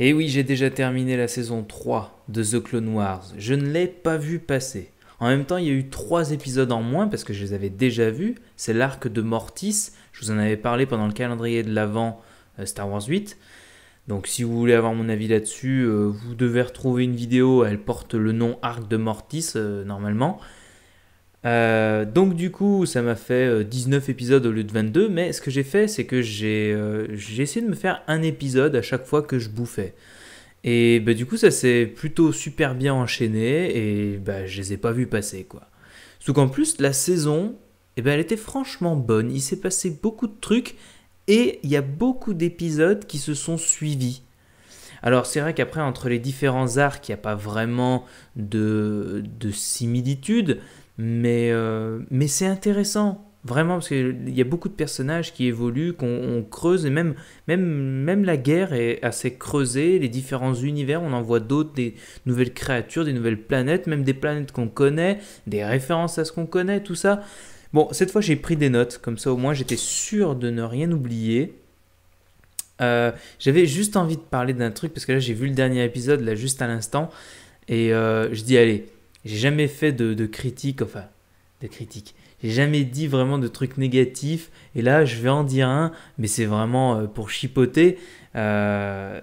Et eh oui, j'ai déjà terminé la saison 3 de The Clone Wars. Je ne l'ai pas vu passer. En même temps, il y a eu 3 épisodes en moins parce que je les avais déjà vus. C'est l'arc de Mortis. Je vous en avais parlé pendant le calendrier de l'avant euh, Star Wars 8. Donc si vous voulez avoir mon avis là-dessus, euh, vous devez retrouver une vidéo, elle porte le nom Arc de Mortis euh, normalement. Euh, donc du coup, ça m'a fait 19 euh, épisodes au lieu de 22, mais ce que j'ai fait, c'est que euh, j'ai essayé de me faire un épisode à chaque fois que je bouffais. Et bah, du coup, ça s'est plutôt super bien enchaîné et bah, je les ai pas vus passer quoi. Sauf qu'en plus, la saison, eh ben, elle était franchement bonne. Il s'est passé beaucoup de trucs et il y a beaucoup d'épisodes qui se sont suivis. Alors c'est vrai qu'après, entre les différents arcs, il n'y a pas vraiment de, de similitude, mais, euh, mais c'est intéressant, vraiment, parce qu'il y a beaucoup de personnages qui évoluent, qu'on creuse, et même, même, même la guerre est assez creusée, les différents univers, on en voit d'autres, des nouvelles créatures, des nouvelles planètes, même des planètes qu'on connaît, des références à ce qu'on connaît, tout ça. Bon, cette fois j'ai pris des notes, comme ça au moins j'étais sûr de ne rien oublier. Euh, j'avais juste envie de parler d'un truc, parce que là j'ai vu le dernier épisode, là juste à l'instant, et euh, je dis allez j'ai jamais fait de, critiques, enfin, de critiques. J'ai jamais dit vraiment de trucs négatifs. Et là, je vais en dire un, mais c'est vraiment euh, pour chipoter. Euh,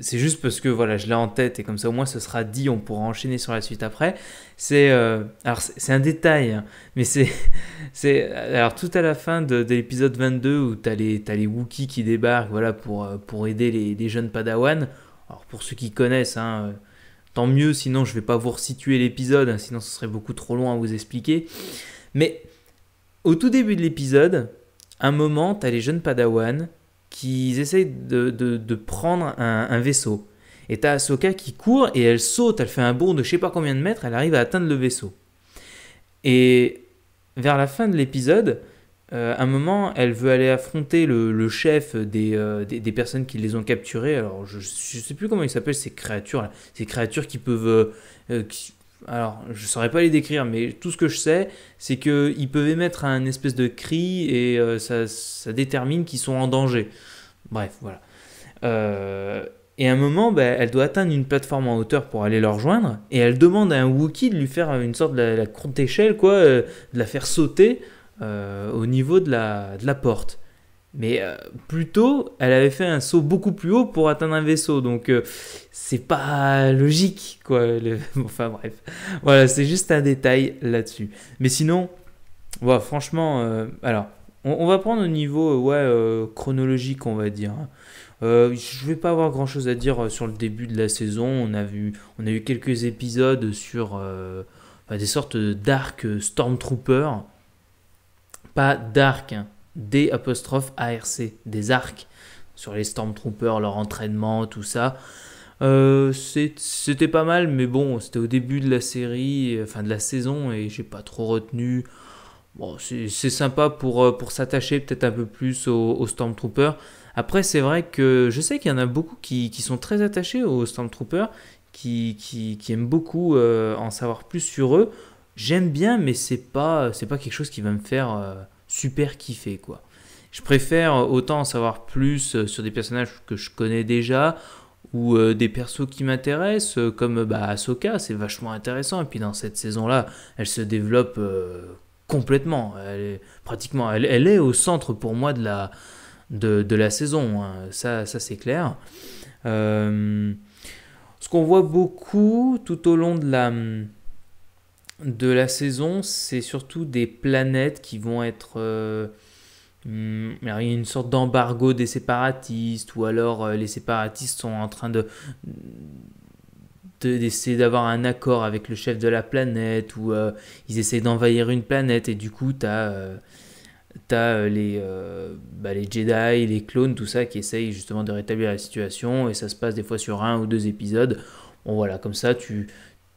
c'est juste parce que voilà, je l'ai en tête et comme ça au moins ce sera dit, on pourra enchaîner sur la suite après. C'est euh, alors c'est un détail, hein, mais c'est c'est alors tout à la fin de, l'épisode 22 où t'as les as les Wookiees qui débarquent voilà pour pour aider les, les jeunes Padawan. Alors pour ceux qui connaissent, hein, Tant mieux, sinon je vais pas vous resituer l'épisode, sinon ce serait beaucoup trop long à vous expliquer. Mais au tout début de l'épisode, un moment, tu as les jeunes Padawan qui essayent de, prendre un, vaisseau. Et tu as Ahsoka qui court et elle saute, elle fait un bond de je sais pas combien de mètres, elle arrive à atteindre le vaisseau. Et vers la fin de l'épisode, euh, un moment, elle veut aller affronter le, chef euh, des, des, personnes qui les ont capturées. Alors, je, ne sais plus comment ils s'appellent ces créatures -là. Ces créatures qui peuvent. Euh, alors, je ne saurais pas les décrire, mais tout ce que je sais, c'est qu'ils peuvent émettre un espèce de cri et ça, détermine qu'ils sont en danger. Bref, voilà. et à un moment, ben, elle doit atteindre une plateforme en hauteur pour aller leur rejoindre et elle demande à un Wookiee de lui faire une sorte de la, la courte échelle, quoi, de la faire sauter euh, au niveau de la, de la porte. Mais euh, plutôt, elle avait fait un saut beaucoup plus haut pour atteindre un vaisseau. Donc, euh, c'est pas logique, quoi. enfin, bref. Voilà, c'est juste un détail là-dessus. Mais sinon, franchement, alors, on, va prendre au niveau ouais, chronologique, on va dire. Hein. je vais pas avoir grand-chose à dire sur le début de la saison. On a vu, on a eu quelques épisodes sur bah, des sortes d'arc Stormtroopers pas d'arc, des apostrophe ARC, des arcs, sur les Stormtroopers, leur entraînement, tout ça. Euh, c'était pas mal, mais bon, c'était au début de la série, fin de la saison, et j'ai pas trop retenu. Bon, c'est sympa pour, euh, pour s'attacher peut-être un peu plus aux, Stormtroopers. Après, c'est vrai que je sais qu'il y en a beaucoup qui, sont très attachés aux Stormtroopers, qui, qui, qui aiment beaucoup euh, en savoir plus sur eux j'aime bien, mais c'est pas, c'est pas quelque chose qui va me faire euh, super kiffer, quoi. Je préfère euh, autant en savoir plus euh, sur des personnages que je connais déjà ou des persos qui m'intéressent, comme bah, Ahsoka, c'est vachement intéressant. Et puis dans cette saison-là, elle se développe complètement. Elle est, pratiquement, elle, est au centre pour moi de la, de, la saison. Hein, ça, c'est clair. ce qu'on voit beaucoup tout au long de la, de la saison, c'est surtout des planètes qui vont être... Euh, hmm, il y a une sorte d'embargo des séparatistes, ou alors euh, les séparatistes sont en train de d'essayer d'avoir un accord avec le chef de la planète, ou euh, ils essayent d'envahir une planète, et du coup, tu as, les, bah, les Jedi, les clones, tout ça, qui essayent justement de rétablir la situation, et ça se passe des fois sur un ou deux épisodes. Bon voilà, comme ça, tu,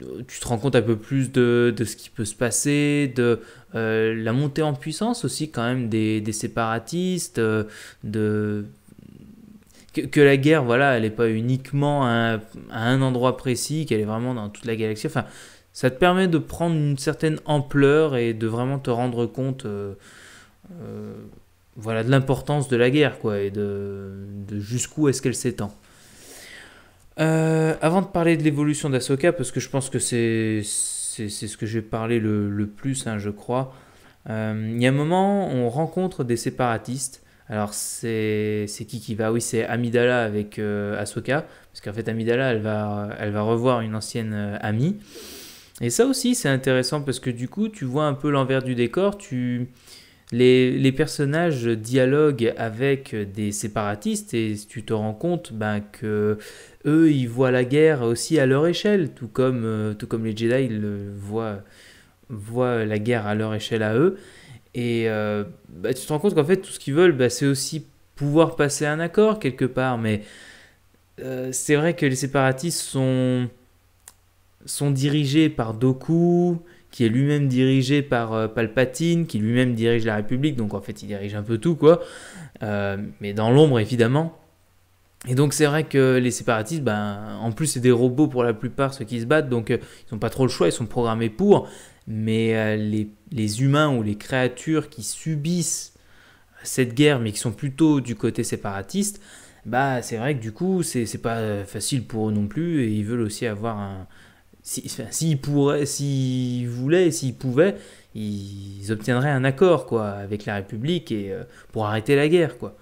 euh, tu te rends compte un peu plus de, ce qui peut se passer, de euh, la montée en puissance aussi quand même des, séparatistes, euh, de que, la guerre, voilà, elle n'est pas uniquement à un, endroit précis, qu'elle est vraiment dans toute la galaxie. Enfin, ça te permet de prendre une certaine ampleur et de vraiment te rendre compte voilà, de l'importance de la guerre, quoi, et de jusqu'où est-ce qu'elle s'étend. Euh, avant de parler de l'évolution d'Asoka, parce que je pense que c'est ce que j'ai parlé le, plus, hein, je crois. Euh, il y a un moment, on rencontre des séparatistes. Alors, c'est qui qui va Oui, c'est Amidala avec euh, Assoka, Parce qu'en fait, Amidala, elle va, elle va revoir une ancienne amie. Et ça aussi, c'est intéressant parce que du coup, tu vois un peu l'envers du décor. Tu, les, personnages dialoguent avec des séparatistes et tu te rends compte ben, que eux ils voient la guerre aussi à leur échelle, tout comme, euh, les Jedi ils euh, voient, la guerre à leur échelle à eux. Et euh, bah, tu te rends compte qu'en fait tout ce qu'ils veulent bah, c'est aussi pouvoir passer un accord quelque part, mais c'est vrai que les séparatistes sont, sont dirigés par Doku qui est lui-même dirigé par euh, Palpatine, qui lui-même dirige la République, donc en fait il dirige un peu tout, quoi, euh, mais dans l'ombre évidemment. Et donc c'est vrai que les séparatistes, ben, en plus c'est des robots pour la plupart ceux qui se battent, donc euh, ils n'ont pas trop le choix, ils sont programmés pour, mais les, les, humains ou les créatures qui subissent cette guerre, mais qui sont plutôt du côté séparatiste, bah c'est vrai que du coup c'est pas facile pour eux non plus, et ils veulent aussi avoir un, S'ils si, s'ils voulaient, s'ils pouvaient, ils obtiendraient un accord quoi, avec la République et, euh, pour arrêter la guerre. quoi.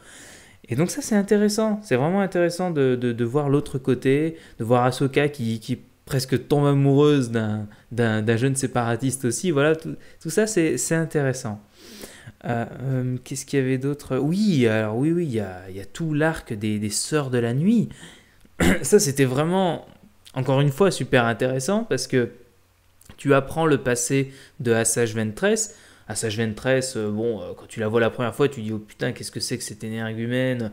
Et donc ça c'est intéressant, c'est vraiment intéressant de, de, voir l'autre côté, de voir Ahsoka qui, qui presque tombe amoureuse d'un jeune séparatiste aussi, voilà, tout, ça c'est intéressant. Euh, euh, qu'est-ce qu'il y avait d'autre Oui, alors oui, oui, il y a, y a tout l'arc des, des, Sœurs de la Nuit. ça c'était vraiment encore une fois super intéressant parce que tu apprends le passé de Assage Ventress. Assage Ventress, euh, bon, euh, quand tu la vois la première fois, tu dis oh putain, qu'est-ce que c'est que cette énergumène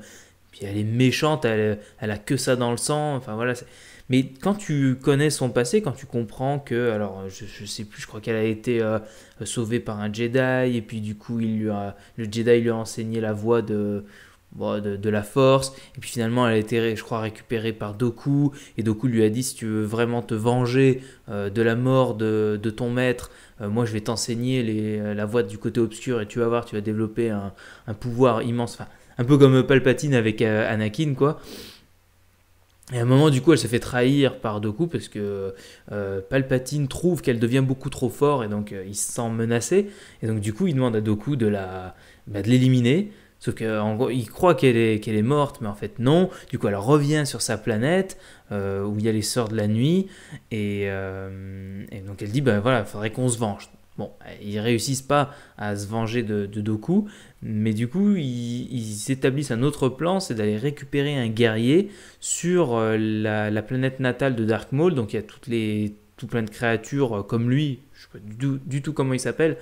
Puis elle est méchante, elle, elle a que ça dans le sang. Enfin voilà. Mais quand tu connais son passé, quand tu comprends que, alors je, ne sais plus, je crois qu'elle a été euh, sauvée par un Jedi, et puis du coup il lui a, le Jedi lui a enseigné la voie de, de, la force. Et puis finalement, elle a été, je crois, récupérée par Doku. Et Doku lui a dit si tu veux vraiment te venger euh, de la mort de, ton maître, euh, moi je vais t'enseigner euh, la voie du côté obscur et tu vas voir, tu vas développer un, pouvoir immense. un peu comme Palpatine avec Anakin, quoi. Et à un moment, du coup, elle se fait trahir par Doku parce que Palpatine trouve qu'elle devient beaucoup trop fort et donc il se sent menacé. Et donc, du coup, il demande à Doku de bah, l'éliminer. Sauf gros, il croit qu'elle est, qu'elle est morte, mais en fait non. Du coup, elle revient sur sa planète, euh, où il y a les Sœurs de la nuit, et, euh, donc elle dit, ben voilà, il faudrait qu'on se venge. Bon, ils réussissent pas à se venger de, Doku, mais du coup, ils, ils établissent un autre plan, c'est d'aller récupérer un guerrier sur euh, la, planète natale de Dark Maul. Donc il y a toutes les, tout plein de créatures comme lui, je sais pas du, tout comment il s'appelle.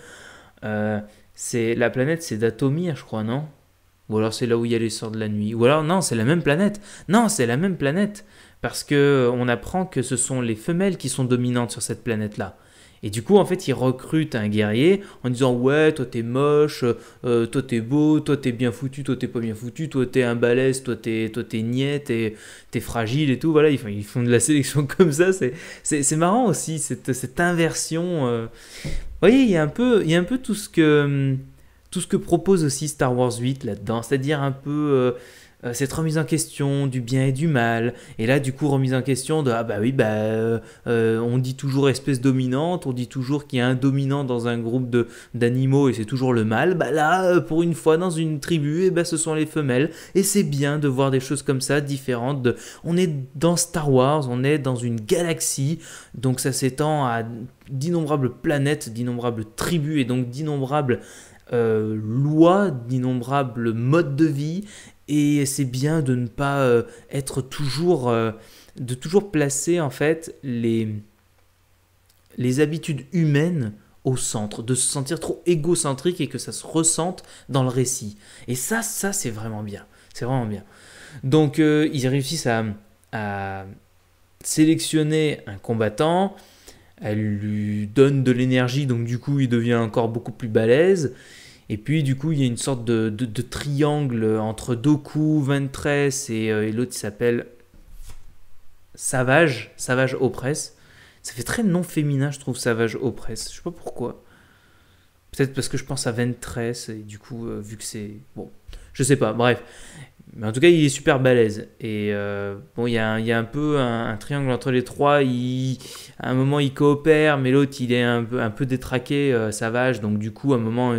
c'est la planète, c'est Datomir, je crois, non ou alors c'est là où il y a les sorts de la nuit. Ou alors non, c'est la même planète. Non, c'est la même planète. Parce que euh, on apprend que ce sont les femelles qui sont dominantes sur cette planète-là. Et du coup, en fait, ils recrutent un guerrier en disant Ouais, toi t'es moche, euh, euh, toi t'es beau, toi t'es bien foutu, toi t'es pas bien foutu, toi t'es un balèze, toi t'es, toi t'es niais, t'es, fragile et tout. Voilà, ils font, font de la sélection comme ça. C'est, marrant aussi, cette, cette inversion. Vous voyez, il y, a un peu, il y a un peu tout ce que. Hum, tout ce que propose aussi Star Wars 8 là-dedans, c'est-à-dire un peu euh, euh, cette remise en question du bien et du mal, et là du coup remise en question de ah bah oui bah euh, on dit toujours espèce dominante, on dit toujours qu'il y a un dominant dans un groupe de d'animaux et c'est toujours le mal. bah là pour une fois dans une tribu et eh bah, ce sont les femelles et c'est bien de voir des choses comme ça différentes. on est dans Star Wars, on est dans une galaxie, donc ça s'étend à d'innombrables planètes, d'innombrables tribus et donc d'innombrables euh, loi, d'innombrables modes de vie, et c'est bien de ne pas euh, être toujours, euh, de toujours placer en fait les, les habitudes humaines au centre, de se sentir trop égocentrique et que ça se ressente dans le récit. Et ça, ça c'est vraiment bien, c'est vraiment bien. Donc ils réussissent à, à sélectionner un combattant, elle lui donne de l'énergie, donc du coup il devient encore beaucoup plus balèze. Et puis, du coup, il y a une sorte de, triangle entre Doku, Ventress et, euh, l'autre qui s'appelle Savage, Savage Oppress. Ça fait très non féminin, je trouve, Savage Oppress. Je sais pas pourquoi. Peut-être parce que je pense à Ventress, et du coup, euh, vu que c'est. Bon, je sais pas, bref. Mais en tout cas, il est super balèze. Et euh, bon, il y, a un, peu un, triangle entre les trois. Il, à un moment, il coopère, mais l'autre, il est un peu, un peu détraqué, Savage. Donc, du coup, à un moment,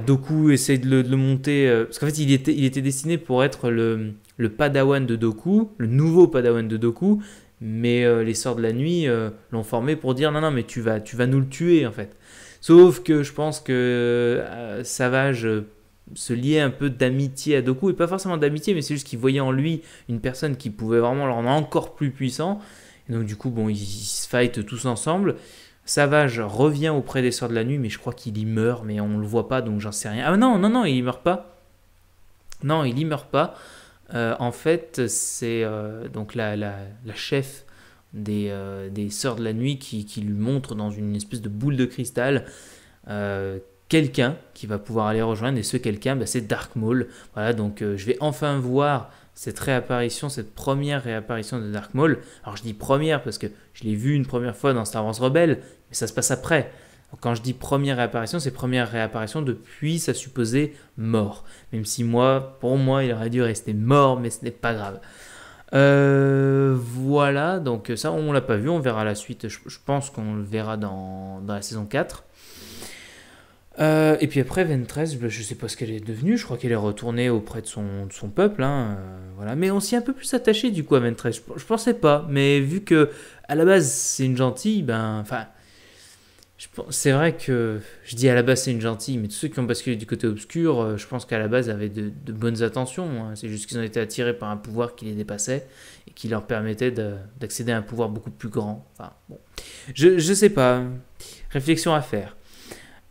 Doku essaye de le, monter. Euh, parce qu'en fait, il était, destiné pour être le, padawan de Doku, le nouveau padawan de Doku. Mais euh, les sorts de la nuit euh, l'ont formé pour dire non, non, mais tu vas, tu vas nous le tuer en fait. Sauf que je pense que Savage se liait un peu d'amitié à Doku, et pas forcément d'amitié, mais c'est juste qu'il voyait en lui une personne qui pouvait vraiment le rendre encore plus puissant. Et donc, du coup, bon, ils, ils se fightent tous ensemble. Savage revient auprès des Sœurs de la Nuit, mais je crois qu'il y meurt, mais on ne le voit pas, donc j'en sais rien. Ah non, non, non, il y meurt pas. Non, il y meurt pas. Euh, en fait, c'est euh, donc la, la, chef euh, des, Sœurs de la Nuit qui, lui montre dans une espèce de boule de cristal quelqu'un qui va pouvoir aller rejoindre, et ce quelqu'un, bah, c'est Dark Maul. Voilà, donc je vais enfin voir cette réapparition, cette première réapparition de Dark Maul. Alors je dis première parce que je l'ai vu une première fois dans Star Wars Rebelle, mais ça se passe après. Quand je dis première réapparition, c'est première réapparition depuis sa supposée mort. Même si moi, pour moi, il aurait dû rester mort, mais ce n'est pas grave. Euh, voilà, donc ça on l'a pas vu, on verra la suite, je, pense qu'on le verra dans, dans la saison 4. Euh, et puis après, Ventress, ben, je ne sais pas ce qu'elle est devenue, je crois qu'elle est retournée auprès de son, peuple, hein, euh, voilà. Mais on s'y est un peu plus attaché du coup à Ventress, je, ne pensais pas, mais vu que à la base c'est une gentille, ben, enfin, c'est vrai que je dis à la base c'est une gentille, mais tous ceux qui ont basculé du côté obscur, euh, je pense qu'à la base avaient de, bonnes intentions, hein. c'est juste qu'ils ont été attirés par un pouvoir qui les dépassait et qui leur permettait d'accéder à un pouvoir beaucoup plus grand. Enfin, je, je sais pas, réflexion à faire.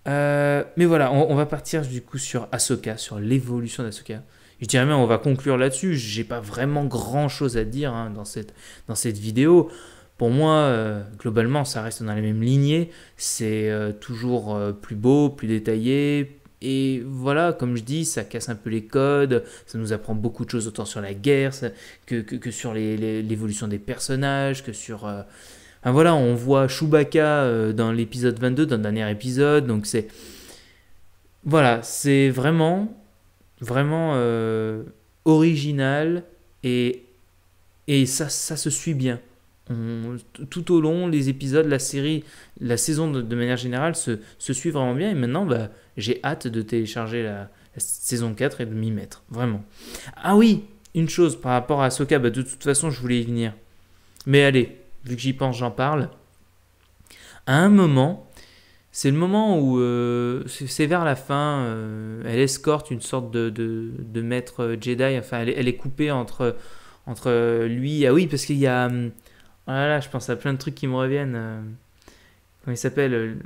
Euh, mais voilà, on, va partir du coup sur Ahsoka, sur l'évolution d'Ahsoka. Je dirais même, on va conclure là-dessus. J'ai pas vraiment grand chose à dire hein, dans, cette, dans cette vidéo. Pour moi, euh, globalement, ça reste dans les mêmes lignées. C'est euh, toujours plus beau, plus détaillé. Et voilà, comme je dis, ça casse un peu les codes. Ça nous apprend beaucoup de choses, autant sur la guerre que, sur l'évolution des personnages, que sur voilà, on voit Chewbacca euh, dans l'épisode 22, dans le dernier épisode, donc c'est... Voilà, c'est vraiment, vraiment euh, original et, et ça, ça se suit bien. tout au long, les épisodes, la série, la saison de, manière générale se, se suit vraiment bien et maintenant, bah, j'ai hâte de télécharger la, saison 4 et de m'y mettre, vraiment. Ah oui, une chose par rapport à Soka, bah de toute façon, je voulais y venir. Mais allez, vu que j'y pense, j'en parle. À un moment, c'est le moment où, euh, c'est vers la fin, euh, elle escorte une sorte de, de, maître euh, Jedi, enfin elle, est coupée entre, entre lui, ah oui, parce qu'il y a... Hum, oh là là, je pense à plein de trucs qui me reviennent. Comment il s'appelle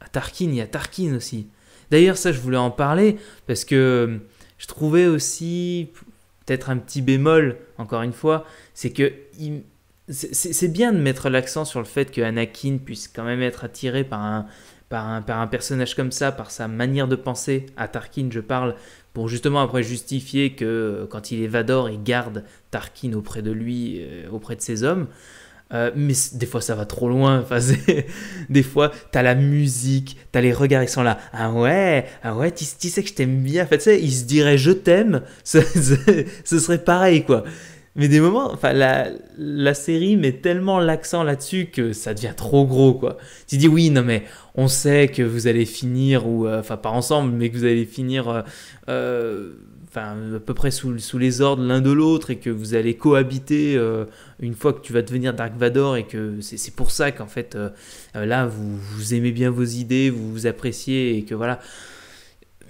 À Tarkin, il y a Tarkin aussi. D'ailleurs, ça, je voulais en parler parce que hum, je trouvais aussi, peut-être un petit bémol, encore une fois, c'est que il, c'est bien de mettre l'accent sur le fait que Anakin puisse quand même être attiré par un, par un, par un personnage comme ça, par sa manière de penser, à Tarkin je parle, pour justement après justifier que euh, quand il est Vador, il garde Tarkin auprès de lui, euh, auprès de ses hommes. Euh, mais des fois ça va trop loin. des fois t'as la musique, t'as les regards, ils sont là. Ah ouais, ah ouais, tu sais que je t'aime bien. En fait, tu sais, il se dirait je t'aime, ce serait pareil quoi mais des moments, enfin, la, la série met tellement l'accent là-dessus que ça devient trop gros, quoi. Tu dis, oui, non, mais on sait que vous allez finir, ou, euh, enfin, pas ensemble, mais que vous allez finir, euh, euh, enfin, à peu près sous, sous les ordres l'un de l'autre, et que vous allez cohabiter une fois que tu vas devenir Dark Vador, et que c'est pour ça qu'en fait, là, vous, vous aimez bien vos idées, vous vous appréciez, et que voilà.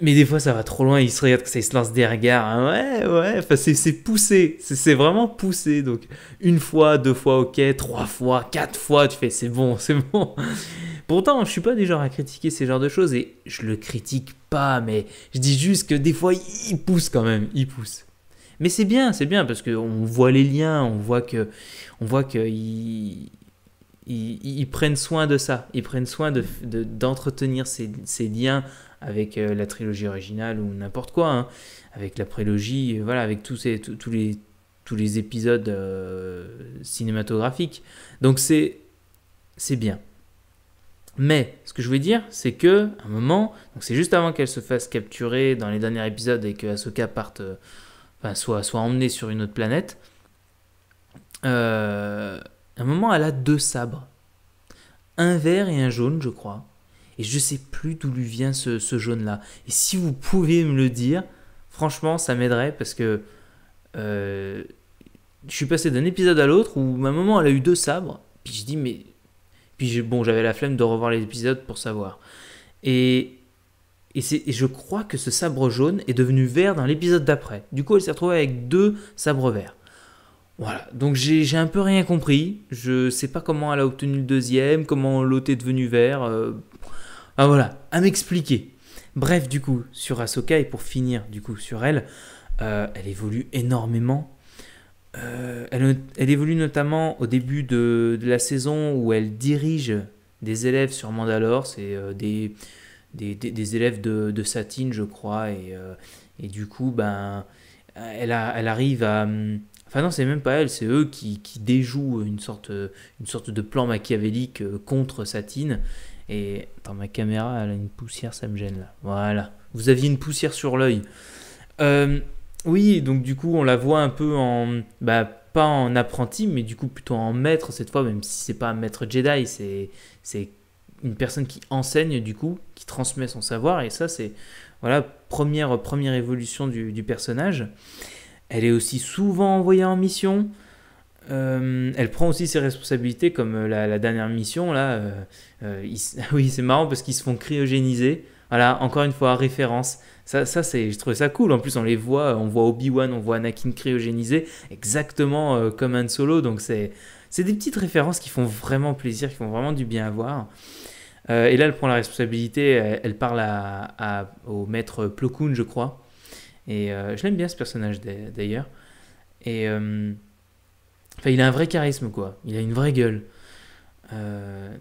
Mais des fois, ça va trop loin, ils se regardent, ça, ils se lancent des regards. Hein. Ouais, ouais, enfin, c'est poussé, c'est vraiment poussé. Donc, une fois, deux fois, ok, trois fois, quatre fois, tu fais c'est bon, c'est bon. Pourtant, je suis pas du genre à critiquer ces genres de choses et je le critique pas, mais je dis juste que des fois, ils poussent quand même, ils poussent. Mais c'est bien, c'est bien parce qu'on voit les liens, on voit que, on voit que ils, ils, prennent soin de ça, ils prennent soin d'entretenir de, d'entretenir ces, ces liens avec euh, la trilogie originale ou n'importe quoi, hein. avec la prélogie, voilà, avec tous, ces, tous, les, tous les épisodes euh, cinématographiques. Donc c'est bien. Mais ce que je voulais dire, c'est que à un moment, c'est juste avant qu'elle se fasse capturer dans les derniers épisodes et que Ahsoka parte, euh, enfin, soit, soit emmenée sur une autre planète, à un moment, elle a deux sabres. Un vert et un jaune, je crois. Et je sais plus d'où lui vient ce, jaune-là. Et si vous pouvez me le dire, franchement, ça m'aiderait parce que euh, je suis passé d'un épisode à l'autre où ma maman, elle a eu deux sabres. Puis je dis, mais. Puis bon, j'avais la flemme de revoir les épisodes pour savoir. Et et, je crois que ce sabre jaune est devenu vert dans l'épisode d'après. Du coup, elle s'est retrouvée avec deux sabres verts. Voilà, donc j'ai un peu rien compris. Je sais pas comment elle a obtenu le deuxième, comment l'autre est devenu vert. Euh, ah voilà, à m'expliquer. Bref, du coup, sur Ahsoka, et pour finir, du coup, sur elle, euh, elle évolue énormément. Euh, elle, évolue notamment au début de, la saison où elle dirige des élèves sur Mandalore, c'est euh, des, des, élèves de, Satine, je crois, et, du coup, ben, elle, elle arrive à... Hum, enfin non, c'est même pas elle, c'est eux qui, qui, déjouent une sorte, une sorte de plan machiavélique contre Satine, et dans ma caméra, elle a une poussière, ça me gêne là. Voilà. Vous aviez une poussière sur l'œil. Euh, oui, donc du coup, on la voit un peu en. Bah, pas en apprenti, mais du coup, plutôt en maître cette fois, même si c'est pas un maître Jedi, c'est une personne qui enseigne du coup, qui transmet son savoir. Et ça, c'est. Voilà, première, première évolution du personnage. Elle est aussi souvent envoyée en mission. Euh, elle prend aussi ses responsabilités, comme euh, la, dernière mission, là. Euh, oui, c'est marrant parce qu'ils se font cryogéniser. Voilà, encore une fois, référence. Ça, ça c'est, je trouvais ça cool. En plus, on les voit, on voit Obi-Wan, on voit Anakin cryogénisé, exactement comme Han Solo. Donc, c'est, c'est des petites références qui font vraiment plaisir, qui font vraiment du bien à voir. et là, elle prend la responsabilité, elle, parle à, au maître Plo Koon, je crois. Et je l'aime bien ce personnage d'ailleurs. Et il a un vrai charisme, quoi. Il a une vraie gueule. Euh,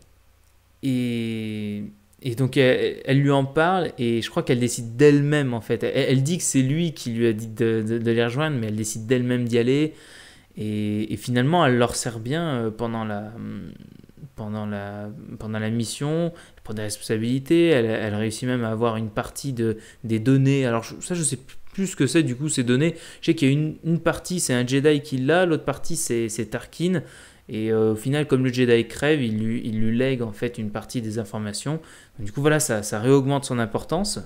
et, et, donc, elle, lui en parle et je crois qu'elle décide d'elle-même, en fait. Elle, dit que c'est lui qui lui a dit de, de, les rejoindre, mais elle décide d'elle-même d'y aller. Et, finalement, elle leur sert bien euh, pendant la, pendant la, pendant la mission, pour des responsabilités Elle, elle réussit même à avoir une partie de, des données. Alors, ça, je sais plus plus que c'est du coup ces données. Je sais qu'il y a une, partie, c'est un Jedi qui l'a, l'autre partie c'est Tarkin. Et euh, au final, comme le Jedi crève, il lui, lègue en fait une partie des informations. du coup, voilà, ça, ça réaugmente son importance.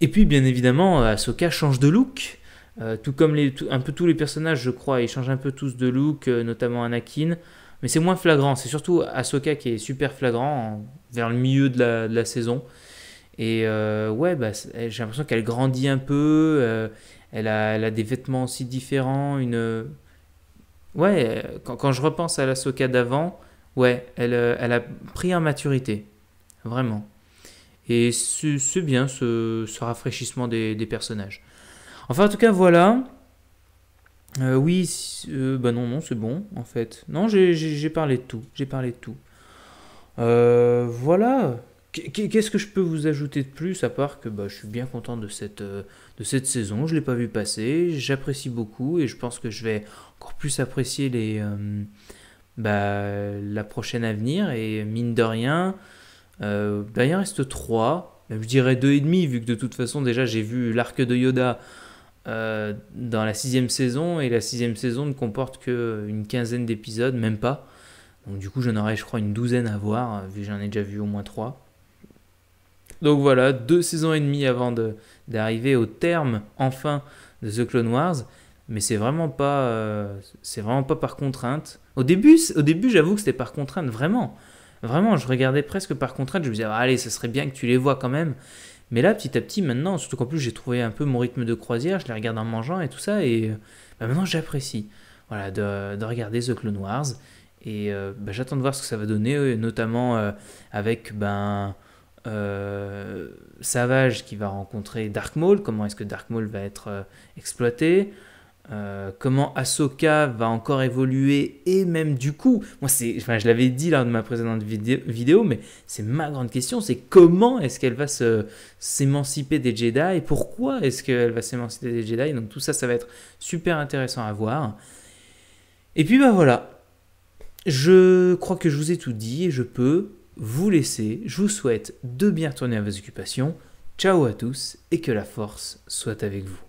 Et puis, bien évidemment, Ahsoka change de look. Euh, tout comme un peu tous les personnages, je crois, ils changent un peu tous de look, euh, notamment Anakin. Mais c'est moins flagrant. C'est surtout Ahsoka qui est super flagrant vers le milieu de la saison. Et euh, ouais, bah, eh, j'ai l'impression qu'elle grandit un peu, euh, elle, a, elle, a, des vêtements aussi différents, une... Euh, ouais, quand, quand je repense à la Soka d'avant, ouais, elle, elle, a pris en maturité, vraiment. Et c'est bien ce, ce, rafraîchissement des, des personnages. Enfin, en tout cas, voilà. oui, bah non, non, c'est bon, en fait. Non, j'ai parlé de tout. J'ai parlé de tout. voilà. Qu'est-ce que je peux vous ajouter de plus à part que bah, je suis bien content de cette, euh, de cette saison, je ne l'ai pas vu passer, j'apprécie beaucoup et je pense que je vais encore plus apprécier les, euh, bah, la prochaine à venir et mine de rien, euh, bah, il en reste 3, je dirais et demi vu que de toute façon déjà j'ai vu l'arc de Yoda euh, dans la sixième saison et la sixième saison ne comporte que une quinzaine d'épisodes, même pas. Donc du coup j'en aurais je crois une douzaine à voir vu que j'en ai déjà vu au moins 3. Donc voilà, deux saisons et demie avant d'arriver au terme enfin de The Clone Wars. Mais c'est vraiment pas, euh, c'est vraiment pas par contrainte. Au début, au début, j'avoue que c'était par contrainte, vraiment, vraiment. Je regardais presque par contrainte. Je me disais, ah, allez, ce serait bien que tu les vois quand même. Mais là, petit à petit, maintenant, surtout qu'en plus j'ai trouvé un peu mon rythme de croisière, je les regarde en mangeant et tout ça, et euh, bah, maintenant j'apprécie voilà, de, regarder The Clone Wars. Et euh, bah, j'attends de voir ce que ça va donner, notamment avec ben, euh, Savage qui va rencontrer Dark Maul, comment est-ce que Dark Maul va être euh, exploité, euh, comment Ahsoka va encore évoluer et même du coup, moi c'est, je l'avais dit lors de ma précédente vidéo, mais c'est ma grande question, c'est comment est-ce qu'elle va s'émanciper des Jedi et pourquoi est-ce qu'elle va s'émanciper des Jedi, donc tout ça ça va être super intéressant à voir. Et puis bah voilà, je crois que je vous ai tout dit et je peux vous laissez. Je vous souhaite de bien retourner à vos occupations. Ciao à tous et que la force soit avec vous.